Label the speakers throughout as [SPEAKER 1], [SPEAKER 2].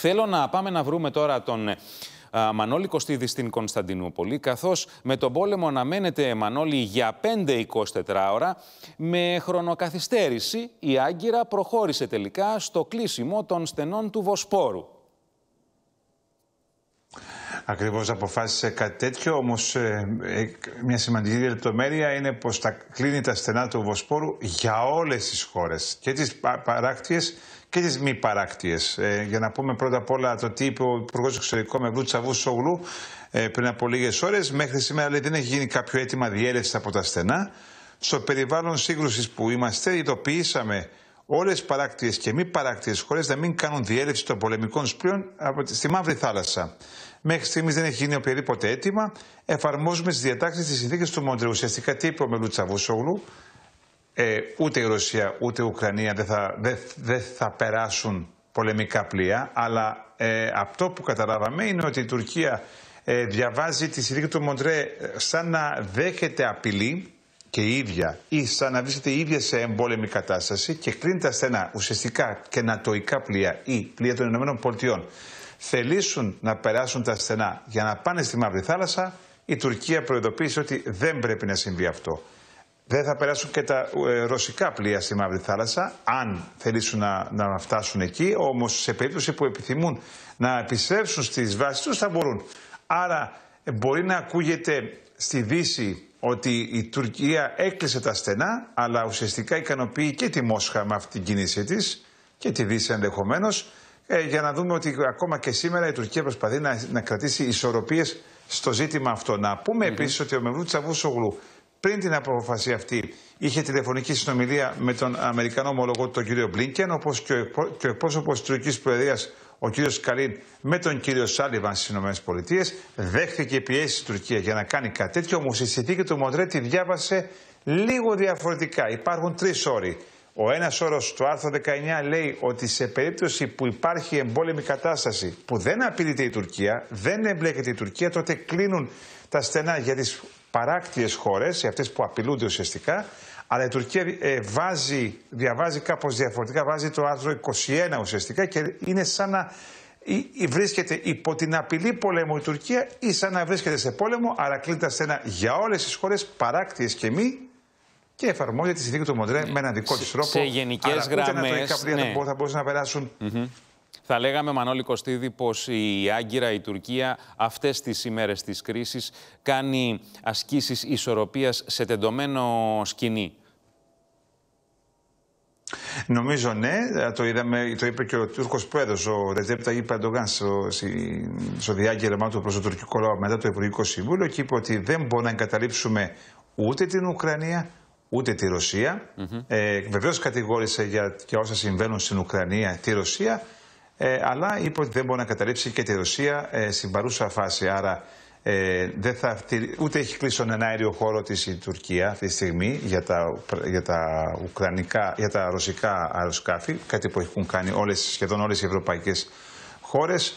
[SPEAKER 1] Θέλω να πάμε να βρούμε τώρα τον ε, Μανώλη Κωστίδη στην Κωνσταντινούπολη, καθώς με τον πόλεμο αναμένεται Μανώλη για 5-24 ώρα, με χρονοκαθυστέρηση η Άγκυρα προχώρησε τελικά στο κλείσιμο των στενών του Βοσπόρου.
[SPEAKER 2] Ακριβώς αποφάσισε κάτι τέτοιο. Όμως, ε, ε, μια σημαντική λεπτομέρεια είναι πως τα κλείνει τα στενά του Βοσπόρου για όλες τις χώρες. Και τις παράκτιες και τις μη παράκτιες. Ε, για να πούμε πρώτα απ' όλα το τι είπε ο Υπουργός Εξωτερικών Μευρού Τσαβού Σογλού ε, πριν από λίγες ώρες. Μέχρι σήμερα λέει, δεν έχει γίνει κάποιο αίτημα διέλευση από τα στενά. Στο περιβάλλον σύγκρουσης που είμαστε, ειδοποιήσαμε όλες οι και μη παράκτιε χώρες να μην κάνουν διέλευση των πολεμικών σπλίων στη Μαύρη Θάλασσα. Μέχρι στιγμής δεν έχει γίνει οποιαδήποτε αίτημα. Εφαρμόζουμε τις διατάξεις τη συνθήκη του Μοντρέου. Ουσιαστικά τι είπε ο Μελούτσα Βουσόγλου. Ε, ούτε η Ρωσία ούτε η Ουκρανία δεν θα, δεν, θα περάσουν πολεμικά πλοία, αλλά ε, αυτό που καταλάβαμε είναι ότι η Τουρκία ε, διαβάζει τη συνθήκη του Μοντρέ ε, σαν να δέχεται απειλή και η ίδια ή σαν να βρίσκεται η ίδια σε εμπόλεμη κατάσταση και κλείνει τα στενά ουσιαστικά και νατοϊκά πλοία ή πλοία των ΗΠΑ θελήσουν να περάσουν τα στενά για να πάνε στη Μαύρη Θάλασσα, η Τουρκία προειδοποίησε ότι δεν πρέπει να συμβεί αυτό. Δεν θα περάσουν και τα ε, ρωσικά πλοία στη Μαύρη Θάλασσα, αν θελήσουν να, να φτάσουν εκεί. Όμως, σε περίπτωση που επιθυμούν να επιστρέψουν στις βάσεις τους, θα μπορούν. Άρα, ε, μπορεί να ακούγεται στη Δύση ότι η Τουρκία έκλεισε τα στενά, αλλά ουσιαστικά ικανοποιεί και τη Μόσχα με αυτή την κίνησή της και τη Δύση ενδεχομένως. Ε, για να δούμε ότι ακόμα και σήμερα η Τουρκία προσπαθεί να, να κρατήσει ισορροπίες στο ζήτημα αυτό. Να πούμε mm επίσης ότι ο Μευρού Τσαβούσογλου πριν την αποφασία αυτή είχε τηλεφωνική συνομιλία με τον Αμερικανό ομολογό τον κύριο Μπλίνκεν, όπως και ο, εκπρόσωπος της Τουρκικής Προεδρίας, ο κύριος Καλίν με τον κύριο Σάλιβαν στις ΗΠΑ δέχθηκε πιέσεις στην Τουρκία για να κάνει κάτι τέτοιο, όμως η συνθήκη του Μοντρέ τη διάβασε λίγο διαφορετικά. Υπάρχουν τρεις όροι. Ο ένας όρος του άρθρο 19 λέει ότι σε περίπτωση που υπάρχει εμπόλεμη κατάσταση που δεν απειλείται η Τουρκία, δεν εμπλέκεται η Τουρκία, τότε κλείνουν τα στενά για τις παράκτιες χώρες, αυτέ αυτές που απειλούνται ουσιαστικά, αλλά η Τουρκία ε, βάζει, διαβάζει κάπως διαφορετικά, βάζει το άρθρο 21 ουσιαστικά και είναι σαν να βρίσκεται υπό την απειλή πολέμου η Τουρκία ή σαν να βρίσκεται σε πόλεμο, αλλά κλείνει τα στενά για όλες τις χώρες παράκτιες και μη και εφαρμόζεται τη συνθήκη του Μοντρέ ναι. με έναν δικό της τρόπο. Σε γενικές γραμμέ. Ναι. θα
[SPEAKER 1] μπορούσαν να περάσουν. Θα λέγαμε, Μανώλη Κωστίδη, πως η Άγκυρα, η Τουρκία, αυτές τις ημέρες της κρίσης κάνει ασκήσεις ισορροπίας σε τεντωμένο σκηνή.
[SPEAKER 2] Νομίζω ναι, ε, το, είδαμε, το είπε και ο Τούρκος Πρόεδρος, ο Ρετζέπτα είπε στο, στο διάγγελμά του προς το τουρκικό λαό μετά το Ευρωπαϊκό Συμβούλιο και είπε ότι δεν μπορούμε να εγκαταλείψουμε ούτε την Ουκρανία, ούτε τη ρωσια mm Ε, Βεβαίως κατηγόρησε για, για όσα συμβαίνουν στην Ουκρανία τη Ρωσία, ε, αλλά είπε ότι δεν μπορεί να καταρρύψει και τη Ρωσία ε, στην παρούσα φάση. Άρα ε, δεν θα, ούτε έχει κλείσει τον ενάεριο χώρο της η Τουρκία αυτή τη στιγμή για τα, για τα, ουκρανικά, για τα ρωσικά αεροσκάφη, κάτι που έχουν κάνει όλες, σχεδόν όλες οι ευρωπαϊκές χώρες.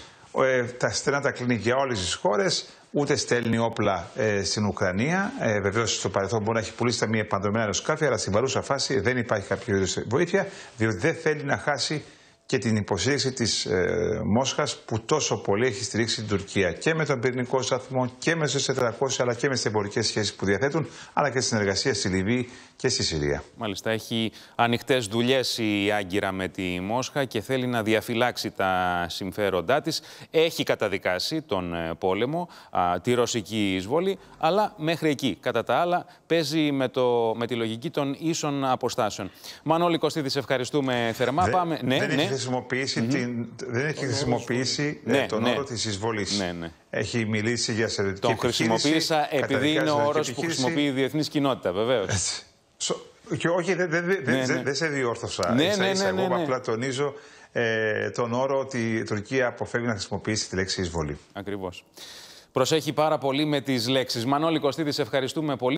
[SPEAKER 2] τα στενά τα κλείνει για όλες τις χώρες, ούτε στέλνει όπλα στην Ουκρανία. Ε, Βεβαίως στο παρελθόν μπορεί να έχει πουλήσει τα μία επανδρομένα αεροσκάφη, αλλά στην παρούσα φάση δεν υπάρχει κάποιο είδους βοήθεια, διότι δεν θέλει να χάσει και την υποστήριξη της ε, Μόσχας που τόσο πολύ έχει στηρίξει την Τουρκία και με τον πυρηνικό σταθμό και με στους 400 αλλά και με τις εμπορικές σχέσεις που διαθέτουν αλλά και στην εργασία στη Λιβύη και στη Συρία.
[SPEAKER 1] Μάλιστα, έχει ανοιχτές δουλειές η Άγκυρα με τη Μόσχα και θέλει να διαφυλάξει τα συμφέροντά της. Έχει καταδικάσει τον ε, πόλεμο, τη ρωσική εισβολή, αλλά μέχρι εκεί. Κατά τα άλλα, παίζει με, το, με τη λογική των ίσων αποστάσεων. Μανώλη Κωστίδης, σε ευχαριστούμε θερμά. Δεν, Πάμε. Ναι, δεν, Έχει ναι.
[SPEAKER 2] χρησιμοποιήσει την, δεν έχει χρησιμοποιήσει
[SPEAKER 1] ε, ναι, τον ναι. όρο της
[SPEAKER 2] εισβολής. Ναι, έχει μιλήσει για στρατιωτική επιχείρηση. Τον χρησιμοποίησα επειδή είναι ο όρος που χρησιμοποιεί η διεθνής κοινότητα, βεβαίως. Και όχι, δεν δε, δε, ναι, ναι. δε σε διόρθωσα. Ναι, ίσα, ναι, ναι, εγώ ναι, απλά τονίζω ε, τον όρο ότι η Τουρκία αποφεύγει να χρησιμοποιήσει τη λέξη εισβολή.
[SPEAKER 1] Ακριβώς. Προσέχει πάρα πολύ με τις λέξεις. Μανώλη Κωστή, ευχαριστούμε πολύ.